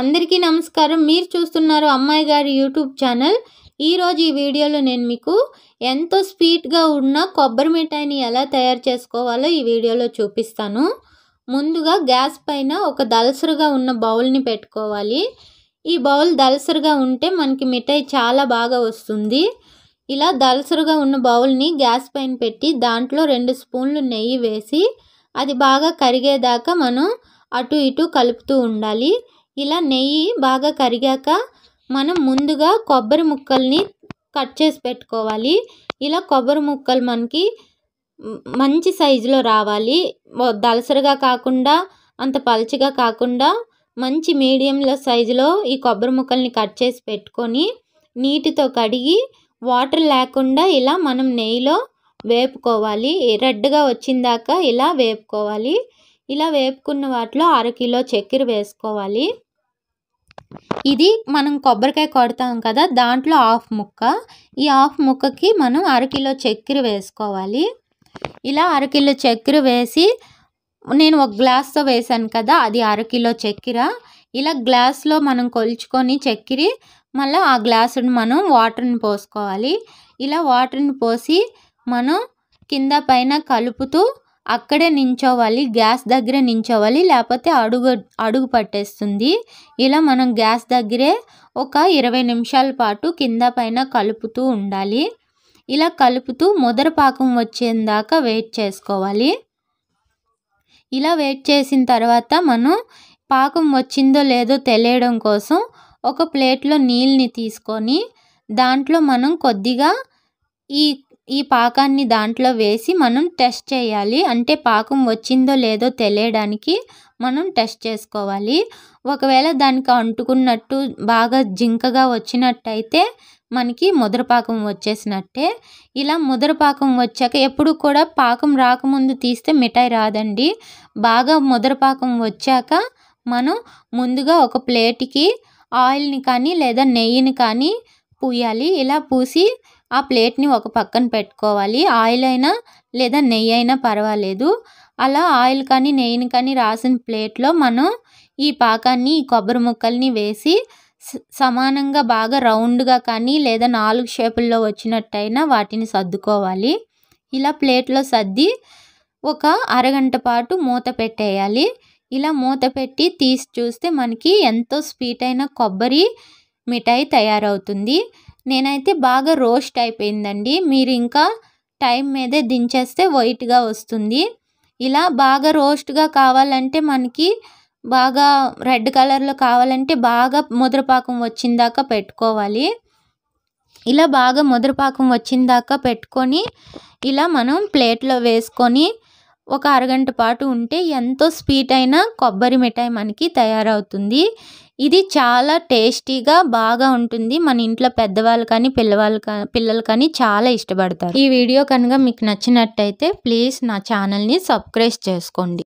అందరికీ నమస్కారం మీరు చూస్తున్నారు అమ్మాయి గారి యూట్యూబ్ ఛానల్ ఈరోజు ఈ వీడియోలో నేను మీకు ఎంతో స్వీట్గా ఉన్న కొబ్బరి మిఠాయిని ఎలా తయారు చేసుకోవాలో ఈ వీడియోలో చూపిస్తాను ముందుగా గ్యాస్ పైన ఒక దలసరుగా ఉన్న బౌల్ని పెట్టుకోవాలి ఈ బౌల్ దలసరుగా ఉంటే మనకి మిఠాయి చాలా బాగా వస్తుంది ఇలా దలసరుగా ఉన్న బౌల్ని గ్యాస్ పైన పెట్టి దాంట్లో రెండు స్పూన్లు నెయ్యి వేసి అది బాగా కరిగేదాకా మనం అటు ఇటు కలుపుతూ ఉండాలి ఇలా నెయ్యి బాగా కరిగాక మనం ముందుగా కొబ్బరి ముక్కల్ని కట్ చేసి పెట్టుకోవాలి ఇలా కొబ్బరి ముక్కలు మనకి మంచి సైజులో రావాలి దలసరగా కాకుండా అంత పలచగా కాకుండా మంచి మీడియంలో సైజులో ఈ కొబ్బరి ముక్కల్ని కట్ చేసి పెట్టుకొని నీటితో కడిగి వాటర్ లేకుండా ఇలా మనం నెయ్యిలో వేపుకోవాలి రెడ్గా వచ్చిందాక ఇలా వేపుకోవాలి ఇలా వేపుకున్న వాటిలో అరకిలో చక్కెర వేసుకోవాలి ఇది మనం కొబ్బరికాయ కొడతాం కదా దాంట్లో హాఫ్ ముక్క ఈ హాఫ్ ముక్కకి మనం అరకిలో చక్కెర వేసుకోవాలి ఇలా అరకిలో చక్కెర వేసి నేను ఒక గ్లాస్తో వేశాను కదా అది అరకిలో చక్కెర ఇలా గ్లాస్లో మనం కొలుచుకొని చక్కెర మళ్ళీ ఆ గ్లాసుని మనం వాటర్ని పోసుకోవాలి ఇలా వాటర్ని పోసి మనం కింద పైన కలుపుతూ అక్కడే నించోవాలి గ్యాస్ దగ్గరే నించోవాలి లేకపోతే అడుగు అడుగు పట్టేస్తుంది ఇలా మనం గ్యాస్ దగ్గరే ఒక ఇరవై నిమిషాల పాటు కింద పైన కలుపుతూ ఉండాలి ఇలా కలుపుతూ మొదర పాకం వచ్చేదాకా వెయిట్ చేసుకోవాలి ఇలా వెయిట్ చేసిన తర్వాత మనం పాకం వచ్చిందో లేదో తెలియడం కోసం ఒక ప్లేట్లో నీళ్ళని తీసుకొని దాంట్లో మనం కొద్దిగా ఈ ఈ పాకాన్ని దాంట్లో వేసి మనం టెస్ట్ చేయాలి అంటే పాకం వచ్చిందో లేదో తెలియడానికి మనం టెస్ట్ చేసుకోవాలి ఒకవేళ దానికి అంటుకున్నట్టు బాగా జింకగా వచ్చినట్టయితే మనకి ముదరపాకం వచ్చేసినట్టే ఇలా ముదరపాకం వచ్చాక ఎప్పుడు కూడా పాకం రాకముందు తీస్తే మిఠాయి రాదండి బాగా ముదరపాకం వచ్చాక మనం ముందుగా ఒక ప్లేట్కి ఆయిల్ని కానీ లేదా నెయ్యిని కానీ పూయాలి ఇలా పూసి ఆ ప్లేట్ని ఒక పక్కన పెట్టుకోవాలి ఆయిల్ అయినా లేదా నెయ్యి అయినా పర్వాలేదు అలా ఆయిల్ కానీ నెయ్యిని కానీ రాసిన ప్లేట్లో మనం ఈ పాకాన్ని ఈ కొబ్బరి ముక్కల్ని వేసి సమానంగా బాగా రౌండ్గా కానీ లేదా నాలుగు షేపుల్లో వచ్చినట్టయినా వాటిని సర్దుకోవాలి ఇలా ప్లేట్లో సర్ది ఒక అరగంట పాటు మూత పెట్టేయాలి ఇలా మూత పెట్టి తీసి చూస్తే మనకి ఎంతో స్వీట్ అయిన కొబ్బరి మిఠాయి తయారవుతుంది నేనైతే బాగా రోస్ట్ అయిపోయిందండి మీరు ఇంకా టైం మీదే దించేస్తే వైట్గా వస్తుంది ఇలా బాగా రోస్ట్గా కావాలంటే మనకి బాగా రెడ్ కలర్లో కావాలంటే బాగా ముద్రపాకం వచ్చిందాకా పెట్టుకోవాలి ఇలా బాగా ముద్రపాకం వచ్చిందాకా పెట్టుకొని ఇలా మనం ప్లేట్లో వేసుకొని ఒక అరగంట పాటు ఉంటే ఎంతో స్వీట్ అయిన కొబ్బరి మిఠాయి మనకి తయారవుతుంది ఇది చాలా టేస్టీగా బాగా ఉంటుంది మన ఇంట్లో పెద్దవాళ్ళు కానీ పిల్లవాళ్ళు కానీ పిల్లలు కానీ చాలా ఇష్టపడతారు ఈ వీడియో కనుక మీకు నచ్చినట్టయితే ప్లీజ్ నా ఛానల్ని సబ్స్క్రైబ్ చేసుకోండి